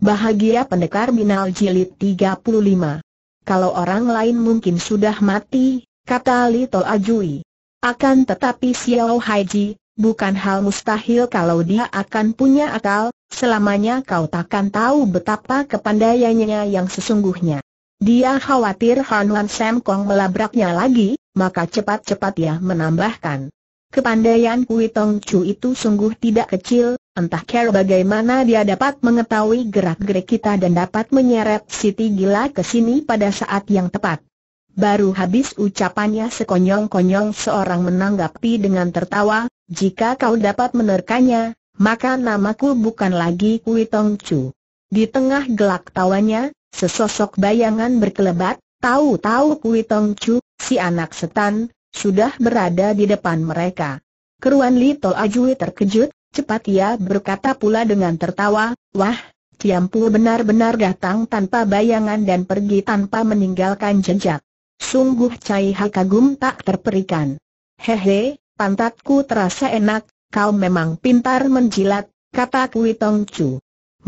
Bahagia Pendekar Binal Jilid 35 Kalau orang lain mungkin sudah mati, kata Lito Ajui. Akan tetapi Xiao Haiji, bukan hal mustahil kalau dia akan punya akal, selamanya kau takkan tahu betapa kepandaiannya yang sesungguhnya. Dia khawatir Han Wan Sam Kong melabraknya lagi, maka cepat-cepat ia menambahkan. Kepandaian Kui Tong Chu itu sungguh tidak kecil, Entah cara bagaimana dia dapat mengetahui gerak-gerik kita dan dapat menyeret Siti Gila ke sini pada saat yang tepat. Baru habis ucapannya sekonyong-konyong seorang menanggapi dengan tertawa, jika kau dapat menerkanya, maka namaku bukan lagi Kui Tong Chu. Di tengah gelak tawanya, sesosok bayangan berkelebat, tahu-tahu Kui Tong Chu, si anak setan, sudah berada di depan mereka. Keruan Tol Ajui terkejut, Cepat ia berkata pula dengan tertawa, wah, Tiampu benar-benar datang tanpa bayangan dan pergi tanpa meninggalkan jejak. Sungguh Cai Hakagum tak terperikan. Hehe, pantatku terasa enak, kau memang pintar menjilat, kata Kui Tong Chu.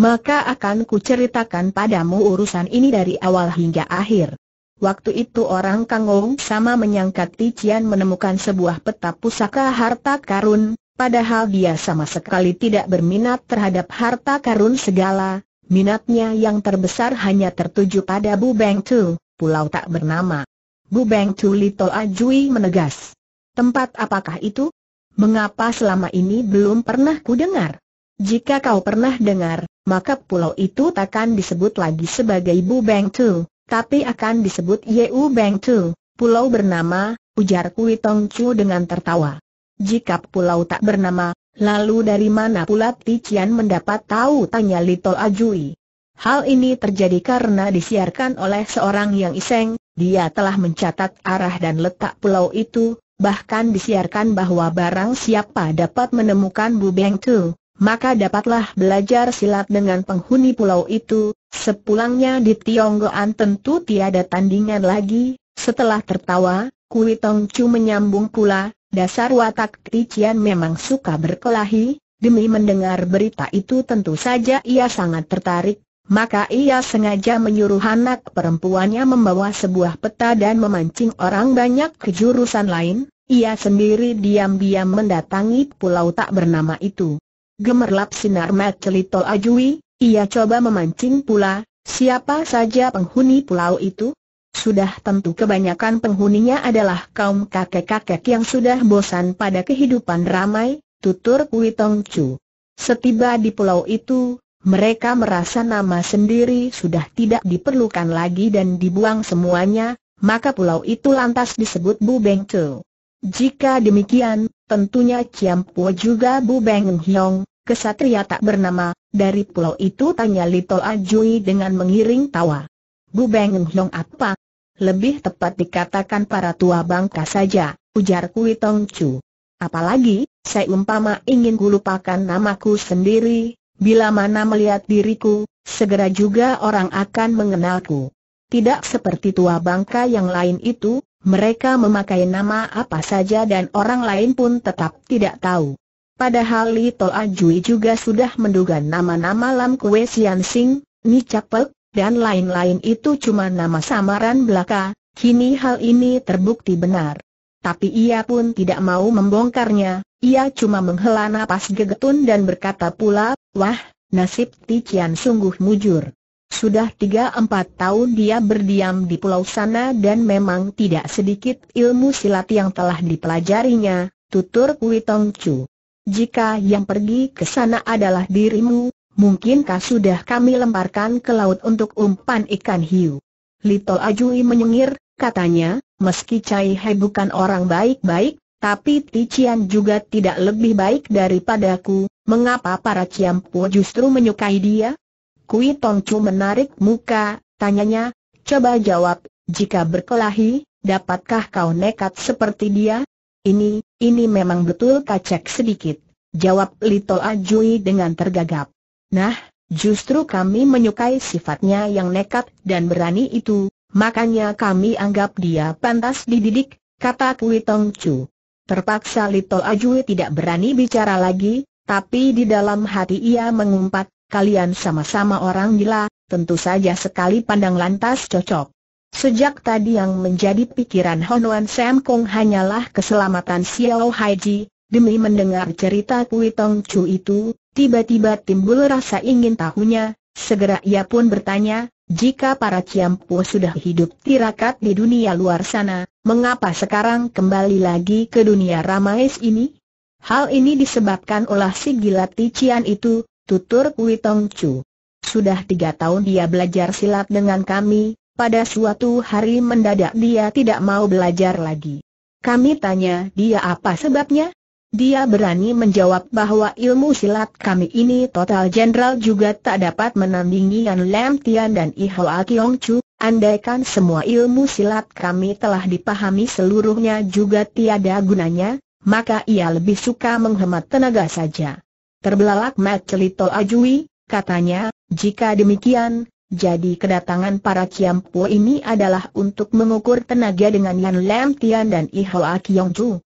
Maka akan kuceritakan padamu urusan ini dari awal hingga akhir. Waktu itu orang Kangong sama menyangka Cian menemukan sebuah peta pusaka harta karun, Padahal dia sama sekali tidak berminat terhadap harta karun segala, minatnya yang terbesar hanya tertuju pada Bu Beng Tu, pulau tak bernama. Bu Beng Tu Lito Ajui menegas. Tempat apakah itu? Mengapa selama ini belum pernah kudengar? Jika kau pernah dengar, maka pulau itu takkan disebut lagi sebagai Bu Beng Tu, tapi akan disebut Yeu Beng Tu, pulau bernama, ujar Kui Tong Chu dengan tertawa. Jika pulau tak bernama, lalu dari mana pula Tician mendapat tahu tanya Lito Ajui. Hal ini terjadi karena disiarkan oleh seorang yang iseng, dia telah mencatat arah dan letak pulau itu, bahkan disiarkan bahwa barang siapa dapat menemukan Bu Beng Tu, maka dapatlah belajar silat dengan penghuni pulau itu, sepulangnya di Tionggoan tentu tiada tandingan lagi, setelah tertawa, Kui Tong Chu menyambung pula, Dasar watak Tician memang suka berkelahi, demi mendengar berita itu tentu saja ia sangat tertarik, maka ia sengaja menyuruh anak perempuannya membawa sebuah peta dan memancing orang banyak ke jurusan lain, ia sendiri diam-diam mendatangi pulau tak bernama itu. Gemerlap sinar Macelito Ajui, ia coba memancing pula, siapa saja penghuni pulau itu, sudah tentu kebanyakan penghuninya adalah kaum kakek-kakek yang sudah bosan pada kehidupan ramai, tutur Kui Tong Chu. Setiba di pulau itu, mereka merasa nama sendiri sudah tidak diperlukan lagi dan dibuang semuanya, maka pulau itu lantas disebut Bu Beng Chu. Jika demikian, tentunya Ciam Po juga Bu Beng Hiong, kesatria tak bernama, dari pulau itu tanya Little Ajui dengan mengiring tawa. Bu Beng Hong apa? Lebih tepat dikatakan para tua bangka saja, ujar Kui Tong Chu. Apalagi, saya umpama ingin kulupakan namaku sendiri, bila mana melihat diriku, segera juga orang akan mengenalku. Tidak seperti tua bangka yang lain itu, mereka memakai nama apa saja dan orang lain pun tetap tidak tahu. Padahal Li Toa Jui juga sudah menduga nama-nama Lam Kue Sian Sing, Ni Capek, dan lain-lain itu cuma nama samaran belaka, kini hal ini terbukti benar. Tapi ia pun tidak mau membongkarnya, ia cuma menghela napas gegetun dan berkata pula, wah, nasib Tician sungguh mujur. Sudah tiga empat tahun dia berdiam di pulau sana dan memang tidak sedikit ilmu silat yang telah dipelajarinya, tutur Kui Tong Chu. Jika yang pergi ke sana adalah dirimu, Mungkinkah sudah kami lemparkan ke laut untuk umpan ikan hiu? Lito Ajui menyengir, katanya, meski Cai Hai bukan orang baik-baik, tapi Tician juga tidak lebih baik daripadaku, mengapa para Ciampu justru menyukai dia? Kui Tongcu menarik muka, tanyanya, coba jawab, jika berkelahi, dapatkah kau nekat seperti dia? Ini, ini memang betul kacek sedikit, jawab Lito Ajui dengan tergagap. Nah, justru kami menyukai sifatnya yang nekat dan berani itu, makanya kami anggap dia pantas dididik, kata Kui Tong Chu. Terpaksa Lito Ajui tidak berani bicara lagi, tapi di dalam hati ia mengumpat, kalian sama-sama orang gila, tentu saja sekali pandang lantas cocok. Sejak tadi yang menjadi pikiran Honuan Sam Kong hanyalah keselamatan Xiao Haiji, Demi mendengar cerita Kui Tong Chu itu, tiba-tiba timbul rasa ingin tahunya, segera ia pun bertanya, jika para Ciam Po sudah hidup tirakat di dunia luar sana, mengapa sekarang kembali lagi ke dunia ramais ini? Hal ini disebabkan oleh si gila Cian itu, tutur Kui Tong Chu. Sudah tiga tahun dia belajar silat dengan kami, pada suatu hari mendadak dia tidak mau belajar lagi. Kami tanya dia apa sebabnya, dia berani menjawab bahwa ilmu silat kami ini total jenderal juga tak dapat menandingi Yan Lam Tian dan I Hoa Kiong Chu, andaikan semua ilmu silat kami telah dipahami seluruhnya juga tiada gunanya, maka ia lebih suka menghemat tenaga saja. Terbelalak Mat Celito Ajui, katanya, jika demikian, jadi kedatangan para Ciampu ini adalah untuk mengukur tenaga dengan Yan Lam Tian dan I Hoa Kiong Chu.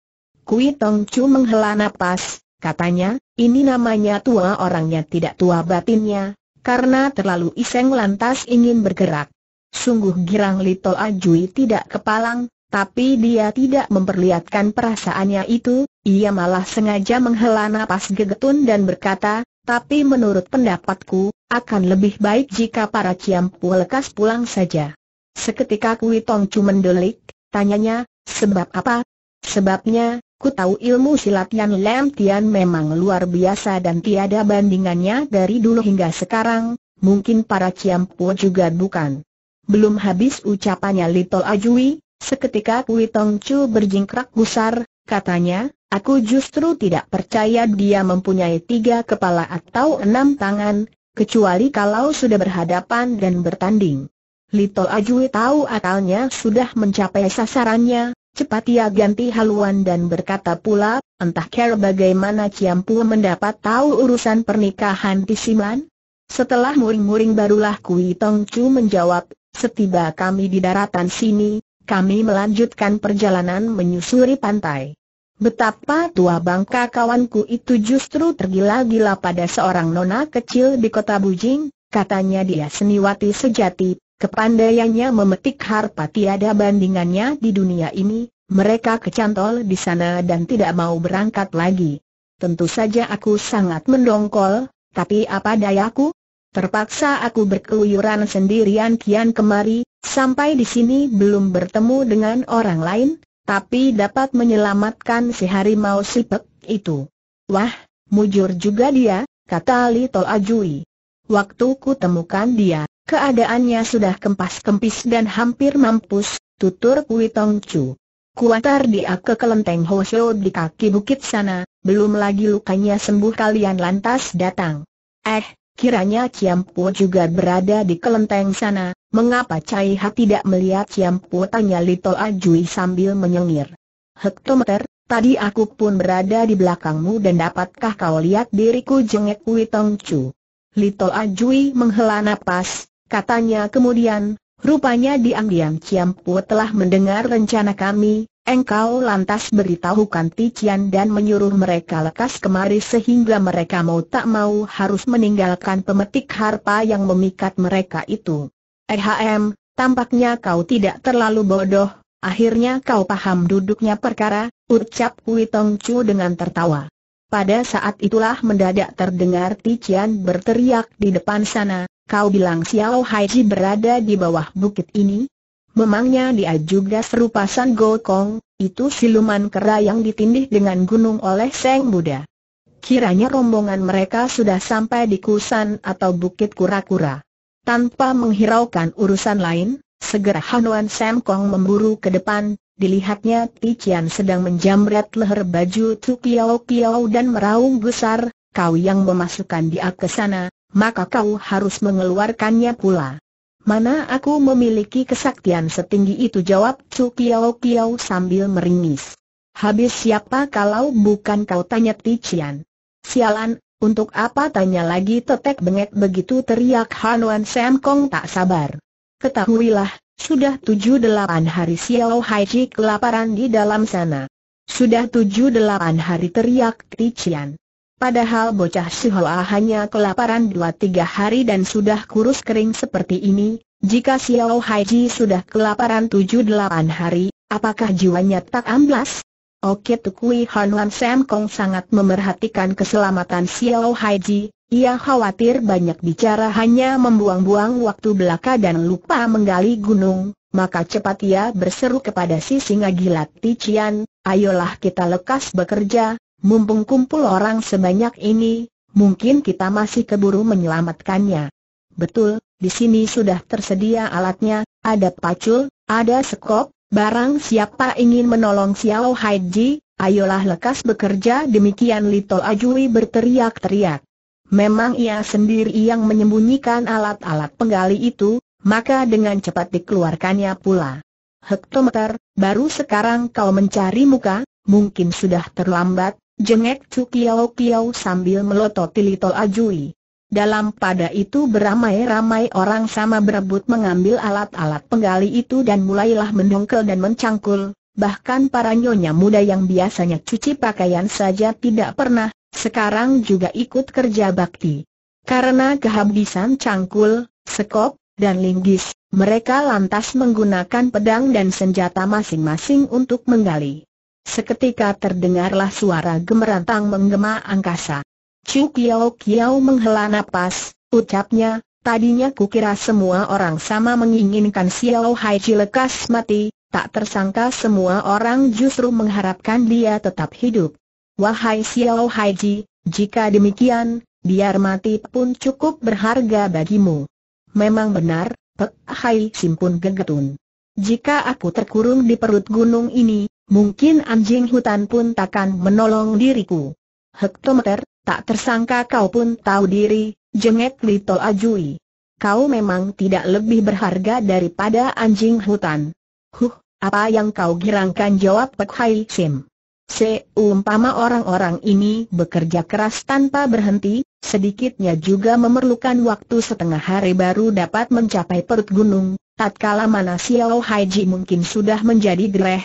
Kui Tong Chu menghela nafas, katanya, ini namanya tua orangnya tidak tua batinnya, karena terlalu iseng lantas ingin bergerak. Sungguh girang Lito Ajui tidak kepalang, tapi dia tidak memperlihatkan perasaannya itu, ia malah sengaja menghela nafas gegetun dan berkata, tapi menurut pendapatku, akan lebih baik jika para Ciampu lekas pulang saja. Seketika Kui Tong Chu mendelik, tanyanya, sebab apa? Sebabnya, Ku tahu ilmu silat Yan Lam Tian memang luar biasa dan tiada bandingannya dari dulu hingga sekarang, mungkin para Ciampu juga bukan. Belum habis ucapannya Little Ajui, seketika Kui Tong Chu berjingkrak gusar, katanya, aku justru tidak percaya dia mempunyai tiga kepala atau enam tangan, kecuali kalau sudah berhadapan dan bertanding. Little Ajui tahu akalnya sudah mencapai sasarannya, Cepat ia ganti haluan dan berkata pula, entah care bagaimana Ciampu mendapat tahu urusan pernikahan Siman. Setelah muring-muring barulah Kui Tong Chu menjawab, setiba kami di daratan sini, kami melanjutkan perjalanan menyusuri pantai. Betapa tua bangka kawanku itu justru tergila-gila pada seorang nona kecil di kota Bujing, katanya dia seniwati sejati, Kepandaiannya memetik harpa tiada bandingannya di dunia ini, mereka kecantol di sana dan tidak mau berangkat lagi. Tentu saja aku sangat mendongkol, tapi apa dayaku? Terpaksa aku berkeluyuran sendirian kian kemari, sampai di sini belum bertemu dengan orang lain, tapi dapat menyelamatkan si harimau sipek itu. Wah, mujur juga dia, kata Lito Ajui. Waktu ku temukan dia, Keadaannya sudah kempas-kempis dan hampir mampus, tutur Kui Tong Chu. Kuatar dia ke kelenteng Hosho di kaki bukit sana, belum lagi lukanya sembuh kalian lantas datang. Eh, kiranya Ciampu juga berada di kelenteng sana, mengapa Cai Ha tidak melihat Ciampu tanya Lito Ajui sambil menyengir. Hektometer, tadi aku pun berada di belakangmu dan dapatkah kau lihat diriku jengek Tong Chu. Lito Ajui menghela nafas katanya kemudian, rupanya diam-diam Pu telah mendengar rencana kami, engkau lantas beritahukan Tician dan menyuruh mereka lekas kemari sehingga mereka mau tak mau harus meninggalkan pemetik harpa yang memikat mereka itu. Ehm, tampaknya kau tidak terlalu bodoh, akhirnya kau paham duduknya perkara, ucap Tong Chu dengan tertawa. Pada saat itulah mendadak terdengar Tician berteriak di depan sana, kau bilang Xiao Haiji berada di bawah bukit ini? Memangnya dia juga serupa San Gokong, itu siluman kera yang ditindih dengan gunung oleh Seng Buddha. Kiranya rombongan mereka sudah sampai di Kusan atau Bukit Kura-Kura. Tanpa menghiraukan urusan lain, segera Hanuan Sam Kong memburu ke depan, dilihatnya Tician sedang menjamret leher baju Tu Kiao Piao dan meraung besar, kau yang memasukkan dia ke sana, maka kau harus mengeluarkannya pula. Mana aku memiliki kesaktian setinggi itu jawab Tu Kiao Piao sambil meringis. Habis siapa kalau bukan kau tanya Tician. Sialan, untuk apa tanya lagi tetek bengek begitu teriak Hanuan Sam Kong tak sabar. Ketahuilah, sudah tujuh delapan hari Xiao Haiji kelaparan di dalam sana. Sudah tujuh delapan hari teriak Tician. Padahal bocah Sihoa hanya kelaparan dua tiga hari dan sudah kurus kering seperti ini, jika Xiao Haiji sudah kelaparan tujuh delapan hari, apakah jiwanya tak amblas? Oke Tukui Hanwan Sam Kong sangat memerhatikan keselamatan Xiao Haiji, ia khawatir banyak bicara hanya membuang-buang waktu belaka dan lupa menggali gunung, maka cepat ia berseru kepada si singa gilat Tician, ayolah kita lekas bekerja, mumpung kumpul orang sebanyak ini, mungkin kita masih keburu menyelamatkannya. Betul, di sini sudah tersedia alatnya, ada pacul, ada sekop, barang siapa ingin menolong Xiao Haiji, ayolah lekas bekerja demikian Little Ajui berteriak-teriak. Memang ia sendiri yang menyembunyikan alat-alat penggali itu, maka dengan cepat dikeluarkannya pula. Hektometer, baru sekarang kau mencari muka, mungkin sudah terlambat, jengek Cu Kiao Kiao sambil melototi Lito Ajui. Dalam pada itu beramai-ramai orang sama berebut mengambil alat-alat penggali itu dan mulailah mendongkel dan mencangkul, bahkan para nyonya muda yang biasanya cuci pakaian saja tidak pernah sekarang juga ikut kerja bakti. Karena kehabisan cangkul, sekop, dan linggis, mereka lantas menggunakan pedang dan senjata masing-masing untuk menggali. Seketika terdengarlah suara gemerantang menggema angkasa. Chu Kiao Kiao menghela napas, ucapnya, tadinya kukira semua orang sama menginginkan Xiao Hai lekas mati, tak tersangka semua orang justru mengharapkan dia tetap hidup. Wahai Xiao Haiji, jika demikian, biar mati pun cukup berharga bagimu. Memang benar, Pek Hai Simpun Gegetun. Jika aku terkurung di perut gunung ini, mungkin anjing hutan pun takkan menolong diriku. Hektometer, tak tersangka kau pun tahu diri, jenget Lito Ajui. Kau memang tidak lebih berharga daripada anjing hutan. Huh, apa yang kau girangkan jawab Pek Hai Sim. Seumpama orang-orang ini bekerja keras tanpa berhenti, sedikitnya juga memerlukan waktu setengah hari baru dapat mencapai perut gunung, tatkala mana Xiao Haiji mungkin sudah menjadi gereh,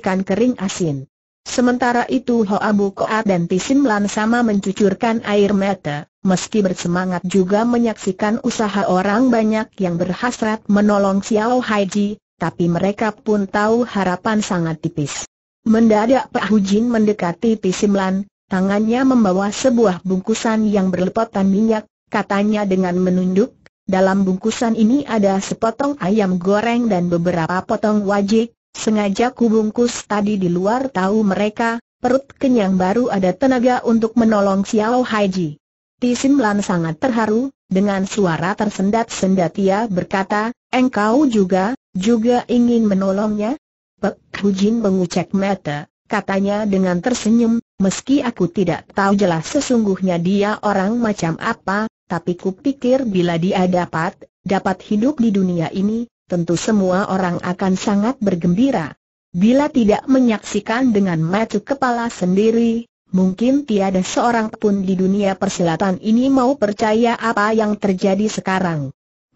ikan kering asin. Sementara itu Hoa Bukoa dan Tisim Lan sama mencucurkan air mata, meski bersemangat juga menyaksikan usaha orang banyak yang berhasrat menolong Xiao Haiji, tapi mereka pun tahu harapan sangat tipis. Mendadak Pak Hujin mendekati Pisimlan, tangannya membawa sebuah bungkusan yang berlepotan minyak, katanya dengan menunduk, dalam bungkusan ini ada sepotong ayam goreng dan beberapa potong wajik, sengaja kubungkus tadi di luar tahu mereka, perut kenyang baru ada tenaga untuk menolong Xiao Haiji. Tisim sangat terharu, dengan suara tersendat-sendat ia berkata, engkau juga, juga ingin menolongnya, Pek Jin mengucek mata, katanya dengan tersenyum, meski aku tidak tahu jelas sesungguhnya dia orang macam apa, tapi kupikir bila dia dapat, dapat hidup di dunia ini, tentu semua orang akan sangat bergembira. Bila tidak menyaksikan dengan mata kepala sendiri, mungkin tiada seorang pun di dunia persilatan ini mau percaya apa yang terjadi sekarang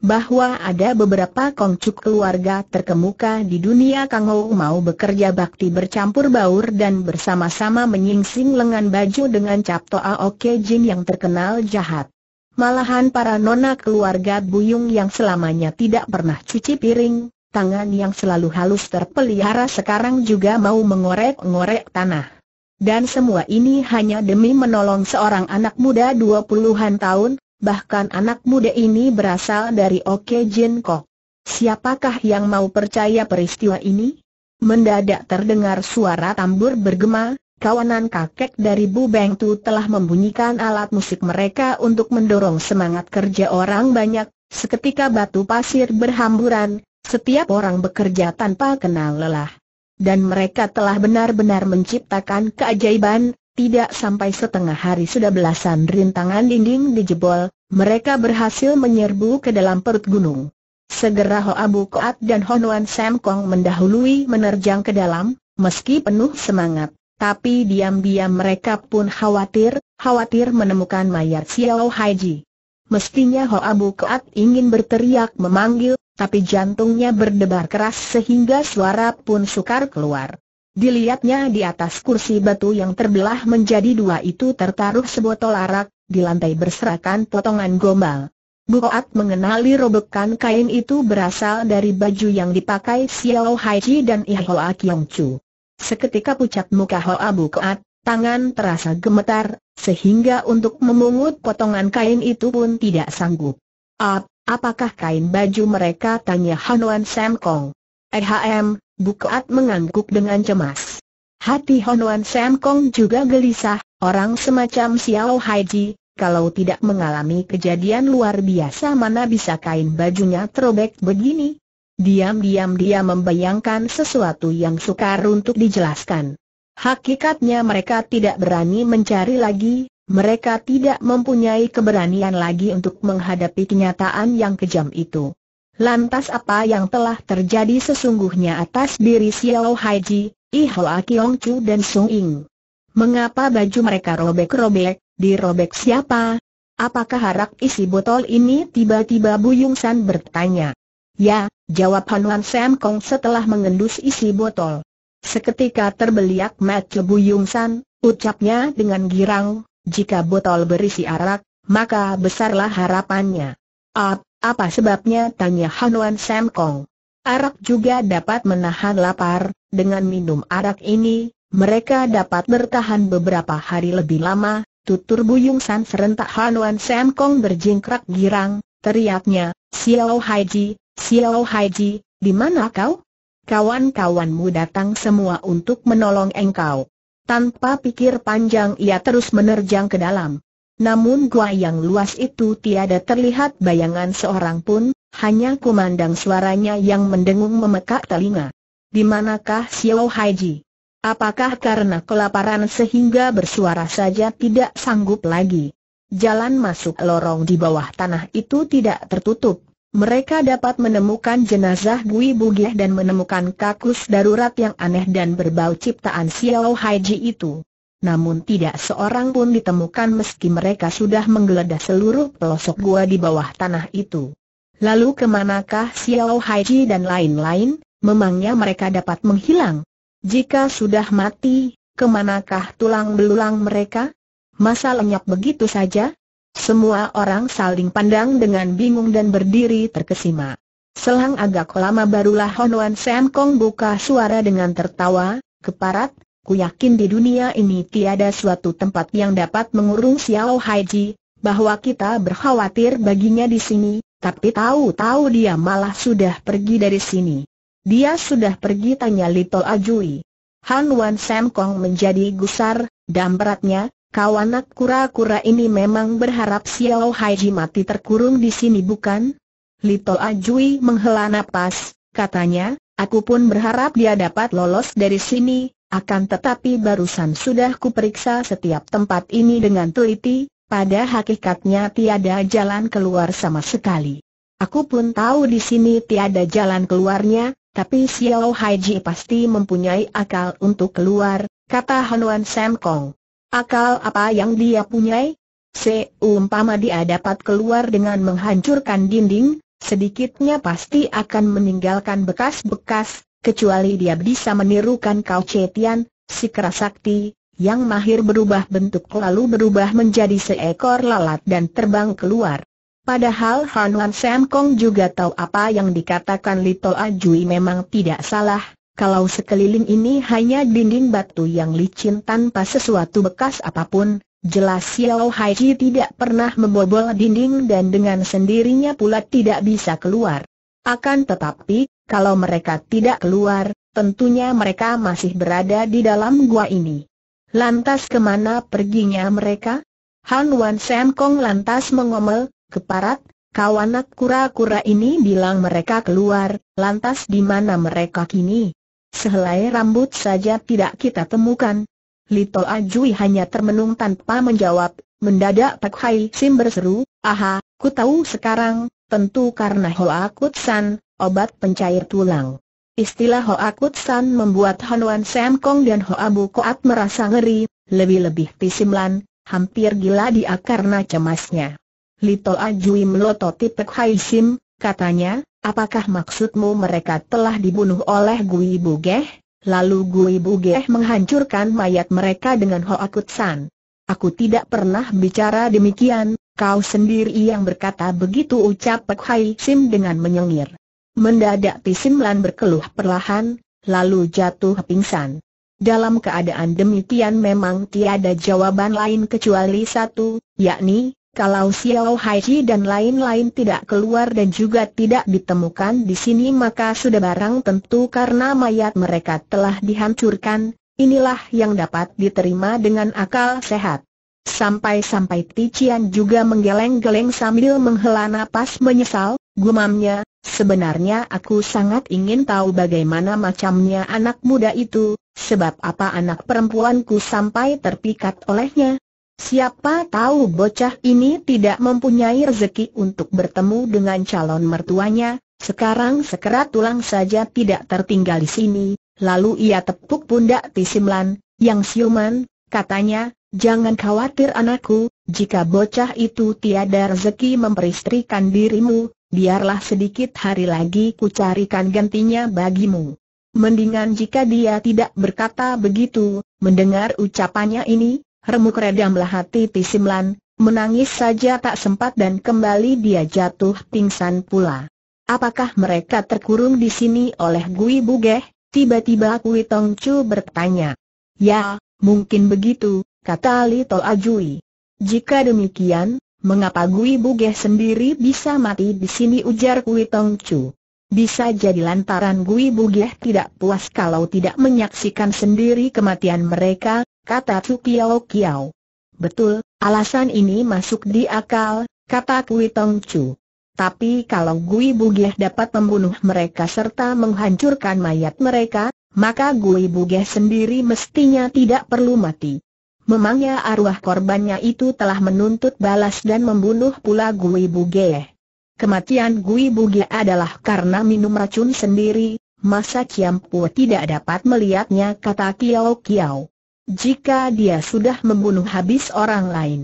bahwa ada beberapa kongcu keluarga terkemuka di dunia Kangou mau bekerja bakti bercampur baur dan bersama-sama menyingsing lengan baju dengan cap Toa Oke Jin yang terkenal jahat. Malahan para nona keluarga Buyung yang selamanya tidak pernah cuci piring, tangan yang selalu halus terpelihara sekarang juga mau mengorek-ngorek tanah. Dan semua ini hanya demi menolong seorang anak muda dua puluhan tahun, bahkan anak muda ini berasal dari Oke Jin Kok. Siapakah yang mau percaya peristiwa ini? Mendadak terdengar suara tambur bergema, kawanan kakek dari Bu Beng Tu telah membunyikan alat musik mereka untuk mendorong semangat kerja orang banyak, seketika batu pasir berhamburan, setiap orang bekerja tanpa kenal lelah. Dan mereka telah benar-benar menciptakan keajaiban, tidak sampai setengah hari sudah belasan rintangan dinding dijebol, mereka berhasil menyerbu ke dalam perut gunung. Segera Hoa Bu Koat dan Honuan Sam Kong mendahului menerjang ke dalam, meski penuh semangat. Tapi diam-diam mereka pun khawatir, khawatir menemukan mayat Xiao Haiji. Mestinya Ho Abu Koat ingin berteriak memanggil, tapi jantungnya berdebar keras sehingga suara pun sukar keluar. Dilihatnya di atas kursi batu yang terbelah menjadi dua itu tertaruh sebotol arak, di lantai berserakan potongan gombal. Buat mengenali robekan kain itu berasal dari baju yang dipakai Xiao Haiji dan Ihoa Kyong Chu. Seketika pucat muka Hoa Buat, tangan terasa gemetar, sehingga untuk memungut potongan kain itu pun tidak sanggup. Ap, apakah kain baju mereka? tanya Hanuan Sam Kong. Ehm, Bukaat mengangguk dengan cemas. Hati Honuan Sam Kong juga gelisah, orang semacam Xiao Haiji, kalau tidak mengalami kejadian luar biasa mana bisa kain bajunya terobek begini? Diam-diam dia membayangkan sesuatu yang sukar untuk dijelaskan. Hakikatnya mereka tidak berani mencari lagi, mereka tidak mempunyai keberanian lagi untuk menghadapi kenyataan yang kejam itu. Lantas apa yang telah terjadi sesungguhnya atas diri Xiao Haiji, Ih Hoa Kiong Chu dan Sung Ing? Mengapa baju mereka robek-robek, dirobek siapa? Apakah harap isi botol ini tiba-tiba Buyung San bertanya? Ya, jawab Wan Sam Kong setelah mengendus isi botol. Seketika terbeliak mata Buyung San, ucapnya dengan girang, jika botol berisi arak, maka besarlah harapannya. Up, apa sebabnya? Tanya Hanuan Sam Kong. Arak juga dapat menahan lapar, dengan minum arak ini, mereka dapat bertahan beberapa hari lebih lama, tutur Buyung San serentak Hanuan Sam Kong berjingkrak girang, teriaknya, Xiao Haiji, Xiao Haiji, di mana kau? Kawan-kawanmu datang semua untuk menolong engkau. Tanpa pikir panjang ia terus menerjang ke dalam. Namun gua yang luas itu tiada terlihat bayangan seorang pun, hanya kumandang suaranya yang mendengung memekak telinga. Di manakah Xiao Haiji? Apakah karena kelaparan sehingga bersuara saja tidak sanggup lagi? Jalan masuk lorong di bawah tanah itu tidak tertutup. Mereka dapat menemukan jenazah Gui Bugih dan menemukan kakus darurat yang aneh dan berbau ciptaan Xiao Haiji itu namun tidak seorang pun ditemukan meski mereka sudah menggeledah seluruh pelosok gua di bawah tanah itu. Lalu kemanakah Xiao Haiji dan lain-lain, memangnya mereka dapat menghilang? Jika sudah mati, kemanakah tulang belulang mereka? Masa lenyap begitu saja? Semua orang saling pandang dengan bingung dan berdiri terkesima. Selang agak lama barulah Honuan Sam Kong buka suara dengan tertawa, keparat, ku yakin di dunia ini tiada suatu tempat yang dapat mengurung Xiao Haiji, bahwa kita berkhawatir baginya di sini, tapi tahu-tahu dia malah sudah pergi dari sini. Dia sudah pergi tanya Little Ajui. Han Wan Sam Kong menjadi gusar, dan beratnya, kawanak kura-kura ini memang berharap Xiao Haiji mati terkurung di sini bukan? Little Ajui menghela nafas, katanya, aku pun berharap dia dapat lolos dari sini, akan tetapi barusan sudah kuperiksa setiap tempat ini dengan teliti, pada hakikatnya tiada jalan keluar sama sekali. Aku pun tahu di sini tiada jalan keluarnya, tapi Xiao Haiji pasti mempunyai akal untuk keluar, kata Hanuan Sam Kong. Akal apa yang dia punyai? Seumpama dia dapat keluar dengan menghancurkan dinding, sedikitnya pasti akan meninggalkan bekas-bekas, kecuali dia bisa menirukan Kau Cetian, si kerasakti, yang mahir berubah bentuk lalu berubah menjadi seekor lalat dan terbang keluar. Padahal Han Wan Sam Kong juga tahu apa yang dikatakan Lito Ajui memang tidak salah, kalau sekeliling ini hanya dinding batu yang licin tanpa sesuatu bekas apapun, jelas Xiao Hai Ji tidak pernah membobol dinding dan dengan sendirinya pula tidak bisa keluar. Akan tetapi, kalau mereka tidak keluar, tentunya mereka masih berada di dalam gua ini. Lantas kemana perginya mereka? Han Wan Sam Kong lantas mengomel, keparat, kawanak kura-kura ini bilang mereka keluar, lantas di mana mereka kini? Sehelai rambut saja tidak kita temukan. Lito Ajui hanya termenung tanpa menjawab, mendadak Pak Hai Sim berseru, aha, ku tahu sekarang, tentu karena Hoa Kutsan, obat pencair tulang. Istilah Hoa Kutsan membuat Wan Sam Kong dan Hoa Bu Koat merasa ngeri, lebih-lebih pisimlan, hampir gila dia karena cemasnya. Lito Ajui Meloto tipek Hai Sim, katanya, apakah maksudmu mereka telah dibunuh oleh Gui Bu Geh? Lalu Gui Bu Geh menghancurkan mayat mereka dengan Hoa Kutsan. Aku tidak pernah bicara demikian, Kau sendiri yang berkata begitu ucap Pek Hai Sim dengan menyengir. Mendadak Pisim Lan berkeluh perlahan, lalu jatuh pingsan. Dalam keadaan demikian memang tiada jawaban lain kecuali satu, yakni, kalau Xiao Haiji dan lain-lain tidak keluar dan juga tidak ditemukan di sini maka sudah barang tentu karena mayat mereka telah dihancurkan, inilah yang dapat diterima dengan akal sehat. Sampai-sampai Tician juga menggeleng-geleng sambil menghela napas menyesal, gumamnya, sebenarnya aku sangat ingin tahu bagaimana macamnya anak muda itu, sebab apa anak perempuanku sampai terpikat olehnya. Siapa tahu bocah ini tidak mempunyai rezeki untuk bertemu dengan calon mertuanya, sekarang sekerat tulang saja tidak tertinggal di sini, lalu ia tepuk pundak Tisimlan, yang siuman, katanya, Jangan khawatir anakku, jika bocah itu tiada rezeki memperistrikan dirimu, biarlah sedikit hari lagi ku carikan gantinya bagimu. Mendingan jika dia tidak berkata begitu, mendengar ucapannya ini, remuk redamlah hati Tisimlan, menangis saja tak sempat dan kembali dia jatuh pingsan pula. Apakah mereka terkurung di sini oleh Gui Bugeh? Tiba-tiba Kui Tong Tongcu bertanya. Ya, mungkin begitu, kata Li Tol Ajui. Jika demikian, mengapa Gui Bugeh sendiri bisa mati di sini ujar Kui Tong Chu. Bisa jadi lantaran Gui Bugeh tidak puas kalau tidak menyaksikan sendiri kematian mereka, kata Chu Kiao Kiao. Betul, alasan ini masuk di akal, kata Kui Tong Chu. Tapi kalau Gui Bugeh dapat membunuh mereka serta menghancurkan mayat mereka, maka Gui Bugeh sendiri mestinya tidak perlu mati. Memangnya arwah korbannya itu telah menuntut balas dan membunuh pula Gui Buge. Kematian Gui Buge adalah karena minum racun sendiri, masa Ciampu tidak dapat melihatnya kata Kiao Kiao. Jika dia sudah membunuh habis orang lain.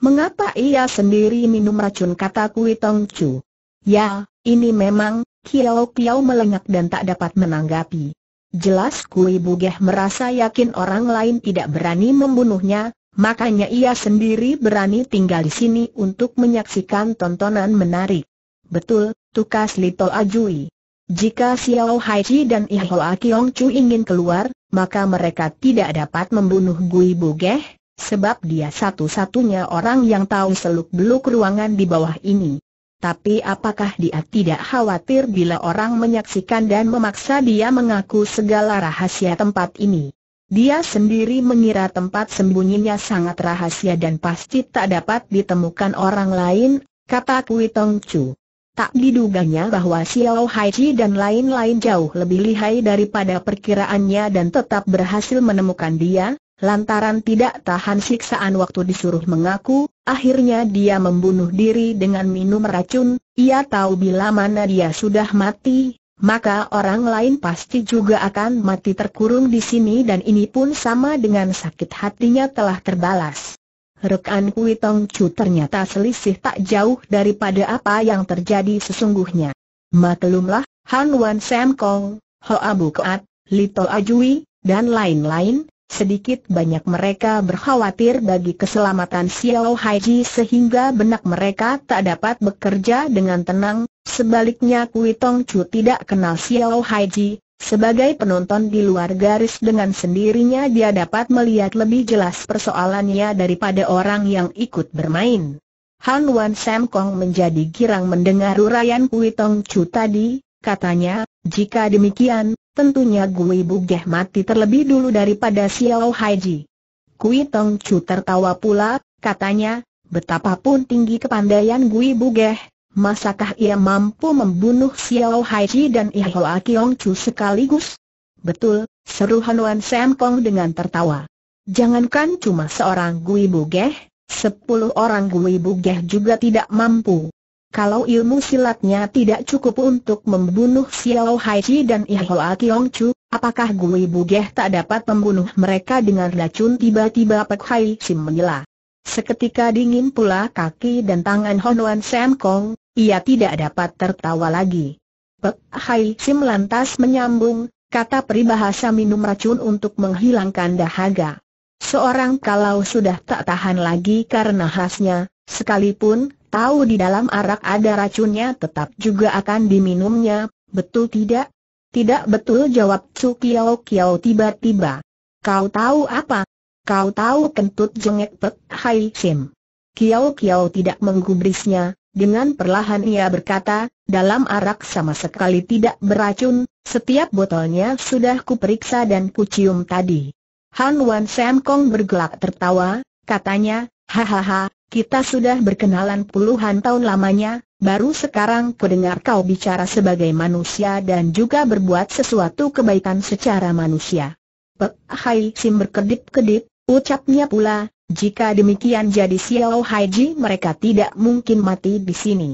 Mengapa ia sendiri minum racun kata Kui Tong Chu? Ya, ini memang, Kiao Kiao melengak dan tak dapat menanggapi. Jelas Kui Bugeh merasa yakin orang lain tidak berani membunuhnya, makanya ia sendiri berani tinggal di sini untuk menyaksikan tontonan menarik. Betul, tukas Lito Ajui. Jika Xiao Chi dan Iho Akiong Chu ingin keluar, maka mereka tidak dapat membunuh Gui Bugeh, sebab dia satu-satunya orang yang tahu seluk-beluk ruangan di bawah ini. Tapi apakah dia tidak khawatir bila orang menyaksikan dan memaksa dia mengaku segala rahasia tempat ini? Dia sendiri mengira tempat sembunyinya sangat rahasia dan pasti tak dapat ditemukan orang lain, kata Kui Tong Chu. Tak diduganya bahwa Xiao Haiji dan lain-lain jauh lebih lihai daripada perkiraannya dan tetap berhasil menemukan dia, Lantaran tidak tahan siksaan waktu disuruh mengaku, akhirnya dia membunuh diri dengan minum racun, ia tahu bila mana dia sudah mati, maka orang lain pasti juga akan mati terkurung di sini dan ini pun sama dengan sakit hatinya telah terbalas. Rekan Kui Tong Chu ternyata selisih tak jauh daripada apa yang terjadi sesungguhnya. Maklumlah, Han Wan Sam Kong, Hoa Li To Ajui, dan lain-lain, Sedikit banyak mereka berkhawatir bagi keselamatan Xiao Haiji sehingga benak mereka tak dapat bekerja dengan tenang, sebaliknya Kui Tong Chu tidak kenal Xiao Haiji, sebagai penonton di luar garis dengan sendirinya dia dapat melihat lebih jelas persoalannya daripada orang yang ikut bermain. Han Wan Sam Kong menjadi girang mendengar uraian Kui Tong Chu tadi, katanya, jika demikian, Tentunya Gui Bugeh mati terlebih dulu daripada Xiao Haiji. Kui Tong Chu tertawa pula, katanya, betapapun tinggi kepandaian Gui Bugeh, masakah ia mampu membunuh Xiao Haiji dan Ihoa Kiong Chu sekaligus? Betul, seru Hanuan Sam Kong dengan tertawa. Jangankan cuma seorang Gui Bugeh, sepuluh orang Gui Bugeh juga tidak mampu. Kalau ilmu silatnya tidak cukup untuk membunuh Xiao Haiji dan Ihoa Kiong Chu, apakah Gui Bugeh tak dapat membunuh mereka dengan racun tiba-tiba Pek Hai Sim menyela. Seketika dingin pula kaki dan tangan Wan Sam Kong, ia tidak dapat tertawa lagi. Pek Hai Sim lantas menyambung, kata peribahasa minum racun untuk menghilangkan dahaga. Seorang kalau sudah tak tahan lagi karena khasnya, sekalipun Tahu di dalam arak ada racunnya tetap juga akan diminumnya, betul tidak? Tidak betul jawab Chu Kiao Kiao tiba-tiba. Kau tahu apa? Kau tahu kentut jengek Pek Hai Sim. Kiao Kiao tidak menggubrisnya, dengan perlahan ia berkata, dalam arak sama sekali tidak beracun, setiap botolnya sudah kuperiksa dan kucium tadi. Han Wan Sam Kong bergelak tertawa, katanya, hahaha, kita sudah berkenalan puluhan tahun lamanya, baru sekarang kudengar kau bicara sebagai manusia dan juga berbuat sesuatu kebaikan secara manusia. Pek Hai Sim berkedip-kedip, ucapnya pula, jika demikian jadi Xiao Haiji mereka tidak mungkin mati di sini.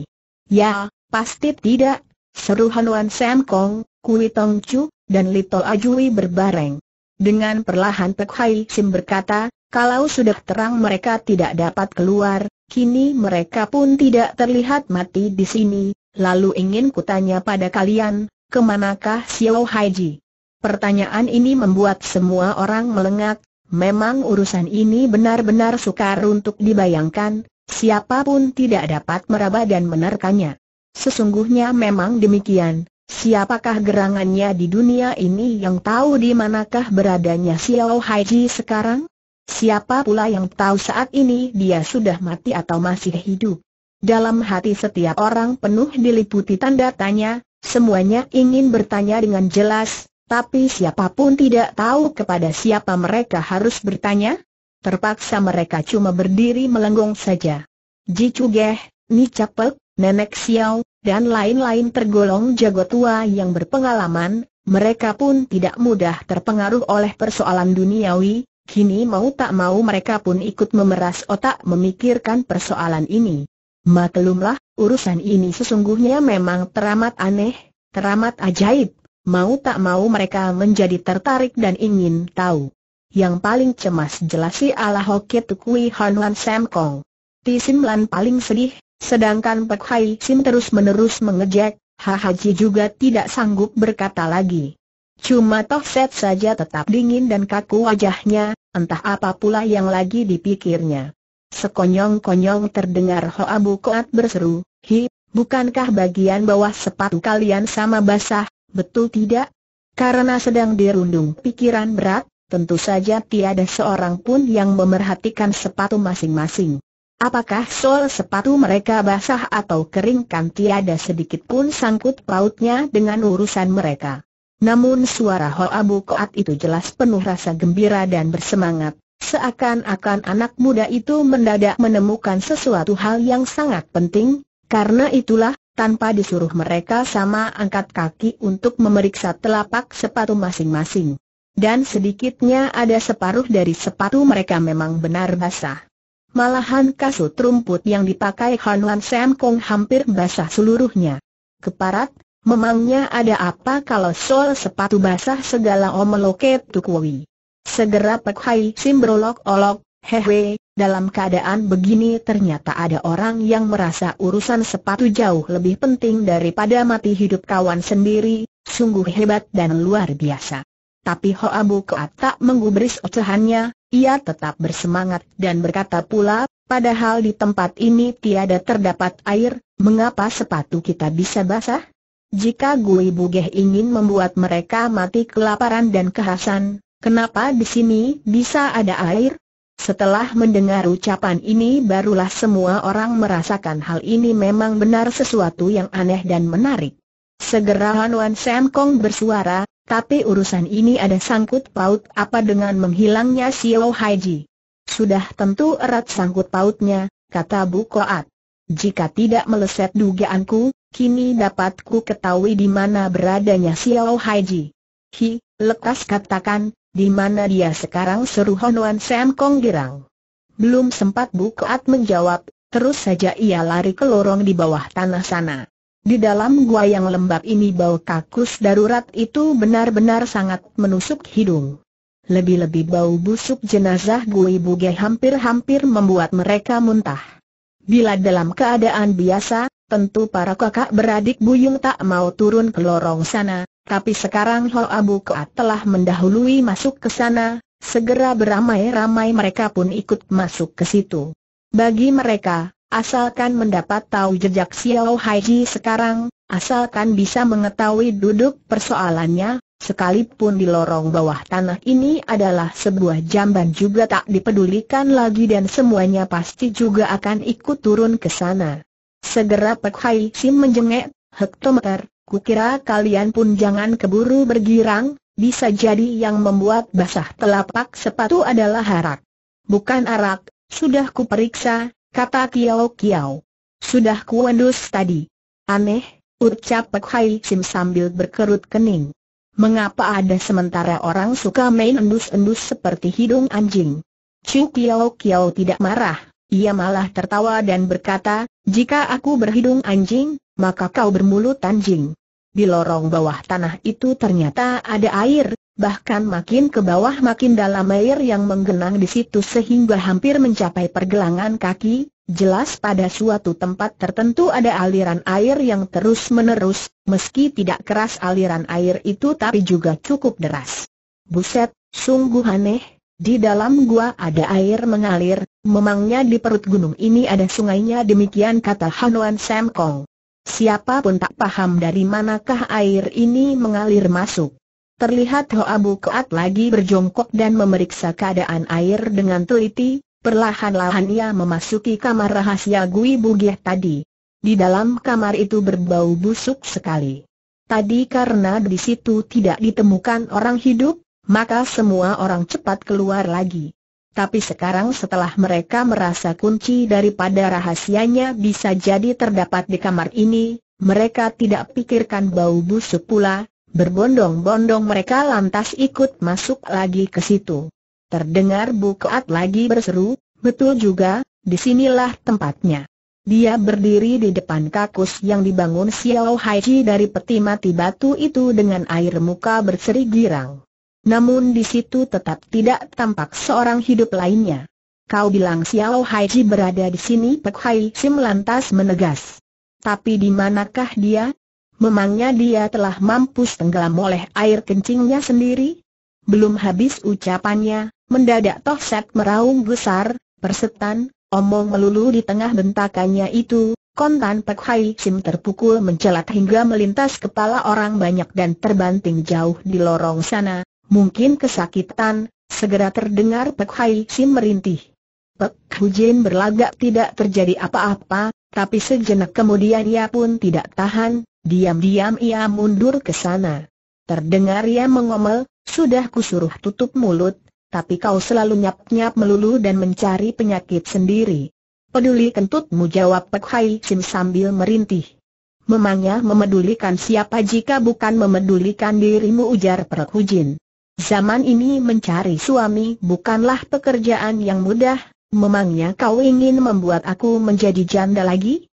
Ya, pasti tidak, seru Hanuan Sam Kong, Kui Tong Chu, dan Lito Ajui berbareng. Dengan perlahan Pek Hai Sim berkata, kalau sudah terang mereka tidak dapat keluar, kini mereka pun tidak terlihat mati di sini, lalu ingin kutanya pada kalian, kemanakah Xiao Haiji? Pertanyaan ini membuat semua orang melengak, memang urusan ini benar-benar sukar untuk dibayangkan, siapapun tidak dapat meraba dan menerkannya. Sesungguhnya memang demikian, Siapakah gerangannya di dunia ini yang tahu di manakah beradanya Xiao Haiji sekarang? Siapa pula yang tahu saat ini dia sudah mati atau masih hidup? Dalam hati setiap orang penuh diliputi tanda tanya, semuanya ingin bertanya dengan jelas, tapi siapapun tidak tahu kepada siapa mereka harus bertanya. Terpaksa mereka cuma berdiri melengkung saja. Ji Cugeh, Ni Capek, Nenek Xiao, dan lain-lain tergolong jago tua yang berpengalaman, mereka pun tidak mudah terpengaruh oleh persoalan duniawi, Kini mau tak mau mereka pun ikut memeras otak memikirkan persoalan ini. Maklumlah, urusan ini sesungguhnya memang teramat aneh, teramat ajaib. Mau tak mau mereka menjadi tertarik dan ingin tahu. Yang paling cemas jelas si ala hokit kui Han Wan Sam Kong. Tisim Lan paling sedih, sedangkan Pek Hai Sim terus-menerus mengejek, Haji juga tidak sanggup berkata lagi. Cuma toh set saja tetap dingin dan kaku wajahnya, Entah apa pula yang lagi dipikirnya. Sekonyong-konyong terdengar Hoa Bukoat berseru, Hi, bukankah bagian bawah sepatu kalian sama basah, betul tidak? Karena sedang dirundung pikiran berat, tentu saja tiada seorang pun yang memerhatikan sepatu masing-masing. Apakah sol sepatu mereka basah atau kering kan tiada sedikit pun sangkut pautnya dengan urusan mereka. Namun suara Hoa Koat itu jelas penuh rasa gembira dan bersemangat, seakan-akan anak muda itu mendadak menemukan sesuatu hal yang sangat penting, karena itulah, tanpa disuruh mereka sama angkat kaki untuk memeriksa telapak sepatu masing-masing. Dan sedikitnya ada separuh dari sepatu mereka memang benar basah. Malahan kasut rumput yang dipakai Han Wan Sam Kong hampir basah seluruhnya. Keparat, Memangnya ada apa kalau sol sepatu basah segala omeloket tukowi. Segera Pek Hai Sim berolok-olok, hehe, dalam keadaan begini ternyata ada orang yang merasa urusan sepatu jauh lebih penting daripada mati hidup kawan sendiri, sungguh hebat dan luar biasa. Tapi Ho Abu keat tak menggubris ocehannya, ia tetap bersemangat dan berkata pula, padahal di tempat ini tiada terdapat air, mengapa sepatu kita bisa basah? Jika Gui Bugeh ingin membuat mereka mati kelaparan dan kehasan, kenapa di sini bisa ada air? Setelah mendengar ucapan ini barulah semua orang merasakan hal ini memang benar sesuatu yang aneh dan menarik. Segera Han Wan Sam Kong bersuara, tapi urusan ini ada sangkut paut apa dengan menghilangnya Xiao Haiji. Sudah tentu erat sangkut pautnya, kata Bu Koat. Jika tidak meleset dugaanku, Kini dapat ku ketahui di mana beradanya Xiao Haiji. Hi, lekas katakan, di mana dia sekarang seru Honuan Sam Kong girang. Belum sempat Bukaat menjawab, terus saja ia lari ke lorong di bawah tanah sana. Di dalam gua yang lembab ini bau kakus darurat itu benar-benar sangat menusuk hidung. Lebih-lebih bau busuk jenazah Gui Buge hampir-hampir membuat mereka muntah. Bila dalam keadaan biasa, Tentu para kakak beradik Buyung tak mau turun ke lorong sana, tapi sekarang Abu Bukoat telah mendahului masuk ke sana, segera beramai-ramai mereka pun ikut masuk ke situ. Bagi mereka, asalkan mendapat tahu jejak Xiao Haiji sekarang, asalkan bisa mengetahui duduk persoalannya, sekalipun di lorong bawah tanah ini adalah sebuah jamban juga tak dipedulikan lagi dan semuanya pasti juga akan ikut turun ke sana. Segera Pek Hai Sim menjengek, Hektometer, kukira kalian pun jangan keburu bergirang, bisa jadi yang membuat basah telapak sepatu adalah harak, Bukan arak, sudah kuperiksa, kata Kiao Kiao. Sudah kuendus tadi. Aneh, ucap Pek Hai Sim sambil berkerut kening. Mengapa ada sementara orang suka main endus-endus seperti hidung anjing? Chu Kiao Kiao tidak marah, ia malah tertawa dan berkata, jika aku berhidung anjing, maka kau bermulut anjing. Di lorong bawah tanah itu ternyata ada air, bahkan makin ke bawah makin dalam air yang menggenang di situ sehingga hampir mencapai pergelangan kaki, Jelas pada suatu tempat tertentu ada aliran air yang terus-menerus, meski tidak keras aliran air itu tapi juga cukup deras. Buset, sungguh aneh, di dalam gua ada air mengalir, memangnya di perut gunung ini ada sungainya demikian kata Hanuan Sam Kong. Siapapun tak paham dari manakah air ini mengalir masuk. Terlihat Hoa Bukoat lagi berjongkok dan memeriksa keadaan air dengan teliti, perlahan-lahan ia memasuki kamar rahasia Gui Bugiah tadi. Di dalam kamar itu berbau busuk sekali. Tadi karena di situ tidak ditemukan orang hidup, maka semua orang cepat keluar lagi. Tapi sekarang setelah mereka merasa kunci daripada rahasianya bisa jadi terdapat di kamar ini, mereka tidak pikirkan bau busuk pula, berbondong-bondong mereka lantas ikut masuk lagi ke situ. Terdengar Keat lagi berseru, betul juga, disinilah tempatnya. Dia berdiri di depan kakus yang dibangun Xiao Haiji dari peti mati batu itu dengan air muka berseri girang. Namun di situ tetap tidak tampak seorang hidup lainnya. Kau bilang Xiao Haiji berada di sini Pek Hai Sim lantas menegas. Tapi di manakah dia? Memangnya dia telah mampus tenggelam oleh air kencingnya sendiri? Belum habis ucapannya, mendadak Toh Set meraung besar, persetan, omong melulu di tengah bentakannya itu, kontan Pek Hai Sim terpukul mencelat hingga melintas kepala orang banyak dan terbanting jauh di lorong sana, Mungkin kesakitan, segera terdengar Pek Hai Sim merintih. Pek berlagak tidak terjadi apa-apa, tapi sejenak kemudian ia pun tidak tahan, diam-diam ia mundur ke sana. Terdengar ia mengomel, sudah kusuruh tutup mulut, tapi kau selalu nyap-nyap melulu dan mencari penyakit sendiri. Peduli kentutmu jawab Pek Hai Sim sambil merintih. Memangnya memedulikan siapa jika bukan memedulikan dirimu ujar Perhujin. Zaman ini mencari suami bukanlah pekerjaan yang mudah, memangnya kau ingin membuat aku menjadi janda lagi?